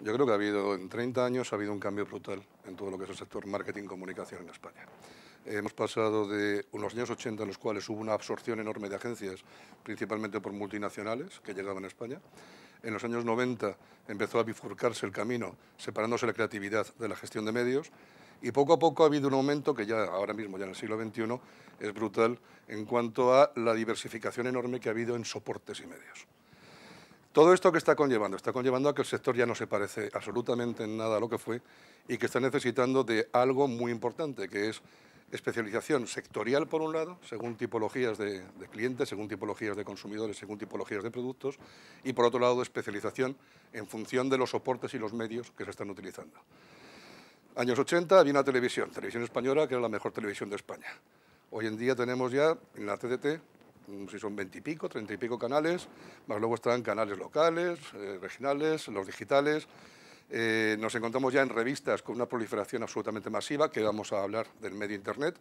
Yo creo que ha habido, en 30 años ha habido un cambio brutal en todo lo que es el sector marketing-comunicación en España. Hemos pasado de unos años 80 en los cuales hubo una absorción enorme de agencias, principalmente por multinacionales que llegaban a España. En los años 90 empezó a bifurcarse el camino, separándose la creatividad de la gestión de medios. Y poco a poco ha habido un aumento que ya ahora mismo, ya en el siglo XXI, es brutal en cuanto a la diversificación enorme que ha habido en soportes y medios. Todo esto que está conllevando, está conllevando a que el sector ya no se parece absolutamente en nada a lo que fue y que está necesitando de algo muy importante, que es especialización sectorial por un lado, según tipologías de, clientes, según tipologías de consumidores, según tipologías de productos, y por otro lado especialización en función de los soportes y los medios que se están utilizando. Años 80 había una televisión, televisión española, que era la mejor televisión de España. Hoy en día tenemos ya en la TDT Mm, si son veintipico, treinta y pico canales, más luego están canales locales, eh, regionales, los digitales. Eh, nos encontramos ya en revistas con una proliferación absolutamente masiva, que vamos a hablar del medio Internet,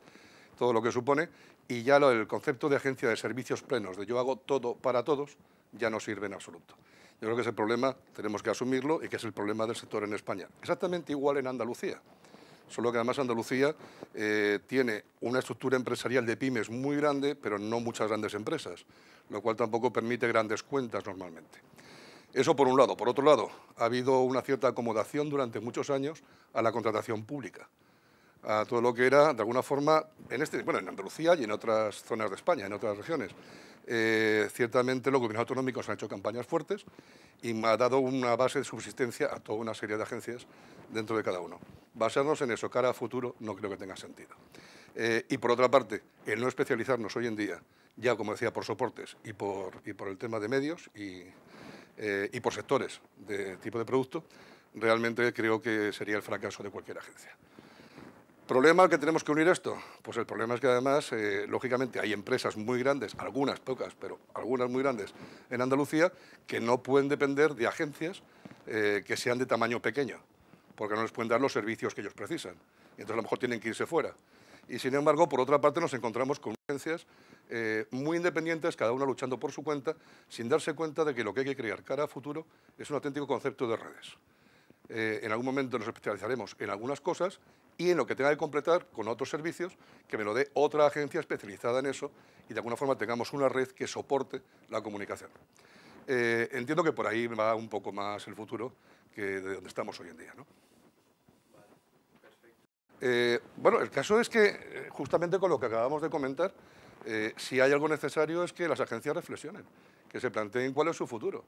todo lo que supone, y ya el concepto de agencia de servicios plenos, de yo hago todo para todos, ya no sirve en absoluto. Yo creo que ese problema tenemos que asumirlo y que es el problema del sector en España. Exactamente igual en Andalucía solo que además Andalucía eh, tiene una estructura empresarial de pymes muy grande, pero no muchas grandes empresas, lo cual tampoco permite grandes cuentas normalmente. Eso por un lado. Por otro lado, ha habido una cierta acomodación durante muchos años a la contratación pública a todo lo que era, de alguna forma, en este, bueno, en Andalucía y en otras zonas de España, en otras regiones. Eh, ciertamente los gobiernos autonómicos han hecho campañas fuertes y ha dado una base de subsistencia a toda una serie de agencias dentro de cada uno. Basarnos en eso cara a futuro no creo que tenga sentido. Eh, y por otra parte, el no especializarnos hoy en día, ya como decía, por soportes y por, el tema de medios y, eh, y por sectores de tipo de producto, realmente creo que sería el fracaso de cualquier agencia. ¿Problema al que tenemos que unir esto? Pues el problema es que además, eh, lógicamente, hay empresas muy grandes, algunas pocas, pero algunas muy grandes en Andalucía, que no pueden depender de agencias eh, que sean de tamaño pequeño, porque no les pueden dar los servicios que ellos precisan. entonces a lo mejor tienen que irse fuera. Y sin embargo, por otra parte, nos encontramos con agencias eh, muy independientes, cada una luchando por su cuenta, sin darse cuenta de que lo que hay que crear cara a futuro es un auténtico concepto de redes. Eh, en algún momento nos especializaremos en algunas cosas y en lo que tenga que completar con otros servicios, que me lo dé otra agencia especializada en eso y de alguna forma tengamos una red que soporte la comunicación. Eh, entiendo que por ahí va un poco más el futuro que de donde estamos hoy en día. Eh, bueno, el caso es que, justamente con lo que acabamos de comentar, si hay algo necesario es que las agencias reflexionen, que se planteen cuál es su futuro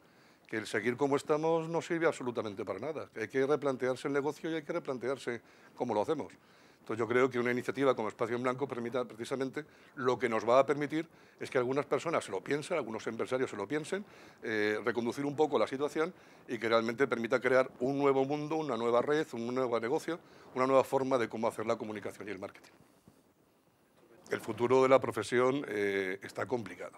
que el seguir como estamos no sirve absolutamente para nada. Hay que replantearse el negocio y hay que replantearse cómo lo hacemos. Entonces yo creo que una iniciativa como Espacio en Blanco permita precisamente lo que nos va a permitir es que algunas personas se lo piensen, algunos empresarios se lo piensen, eh, reconducir un poco la situación y que realmente permita crear un nuevo mundo, una nueva red, un nuevo negocio, una nueva forma de cómo hacer la comunicación y el marketing. El futuro de la profesión eh, está complicado.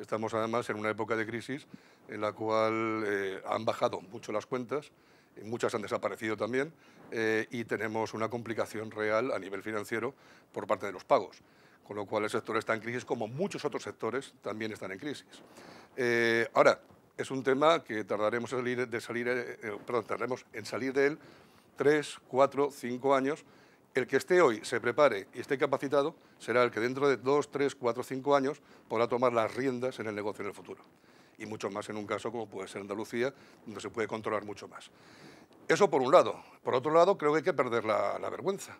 Estamos además en una época de crisis en la cual eh, han bajado mucho las cuentas, eh, muchas han desaparecido también, eh, y tenemos una complicación real a nivel financiero por parte de los pagos. Con lo cual el sector está en crisis como muchos otros sectores también están en crisis. ahora, es un tema que tardaremos salir, de salir, tardaremos en salir de él tres, cuatro, cinco años el que esté hoy, se prepare y esté capacitado, será el que dentro de dos, tres, cuatro, cinco años podrá tomar las riendas en el negocio en el futuro. Y mucho más en un caso como puede ser Andalucía, donde se puede controlar mucho más. Eso por un lado. Por otro lado, creo que hay que perder la, vergüenza.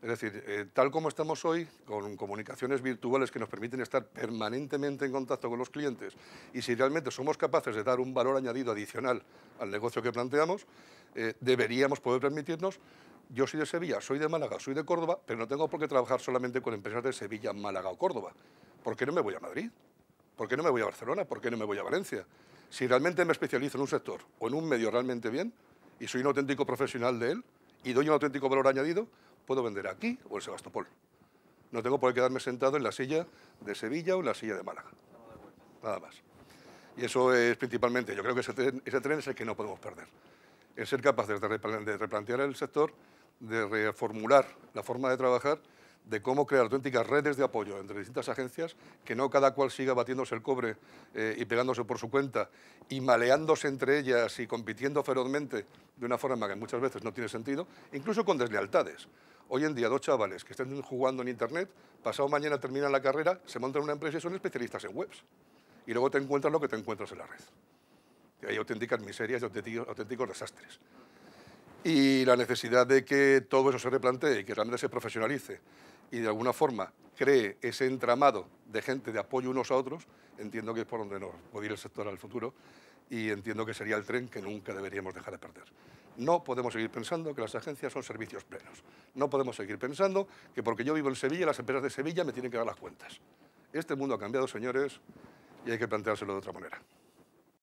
Es decir, eh, tal como estamos hoy, con comunicaciones virtuales que nos permiten estar permanentemente en contacto con los clientes, y si realmente somos capaces de dar un valor añadido adicional al negocio que planteamos, eh, deberíamos poder permitirnos yo soy de Sevilla, soy de Málaga, soy de Córdoba, pero no tengo por qué trabajar solamente con empresas de Sevilla, Málaga o Córdoba. ¿Por qué no me voy a Madrid? ¿Por qué no me voy a Barcelona? ¿Por qué no me voy a Valencia? Si realmente me especializo en un sector o en un medio realmente bien y soy un auténtico profesional de él y doy un auténtico valor añadido, puedo vender aquí o en Sebastopol. No tengo por qué quedarme sentado en la silla de Sevilla o en la silla de Málaga. Nada más. Y eso es principalmente, yo creo que ese tren, es el que no podemos perder. es ser capaces de replantear el sector de reformular la forma de trabajar, de cómo crear auténticas redes de apoyo entre distintas agencias, que no cada cual siga batiéndose el cobre eh, y pegándose por su cuenta y maleándose entre ellas y compitiendo ferozmente de una forma que muchas veces no tiene sentido, incluso con deslealtades. Hoy en día dos chavales que estén jugando en Internet, pasado mañana terminan la carrera, se montan en una empresa y son especialistas en webs. Y luego te encuentras lo que te encuentras en la red. Y hay auténticas miserias y auténticos desastres y la necesidad de que todo eso se replantee y que realmente se profesionalice y de alguna forma cree ese entramado de gente de apoyo unos a otros, entiendo que es por donde nos puede ir el sector al futuro y entiendo que sería el tren que nunca deberíamos dejar de perder. No podemos seguir pensando que las agencias son servicios plenos. No podemos seguir pensando que porque yo vivo en Sevilla, las empresas de Sevilla me tienen que dar las cuentas. Este mundo ha cambiado, señores, y hay que planteárselo de otra manera.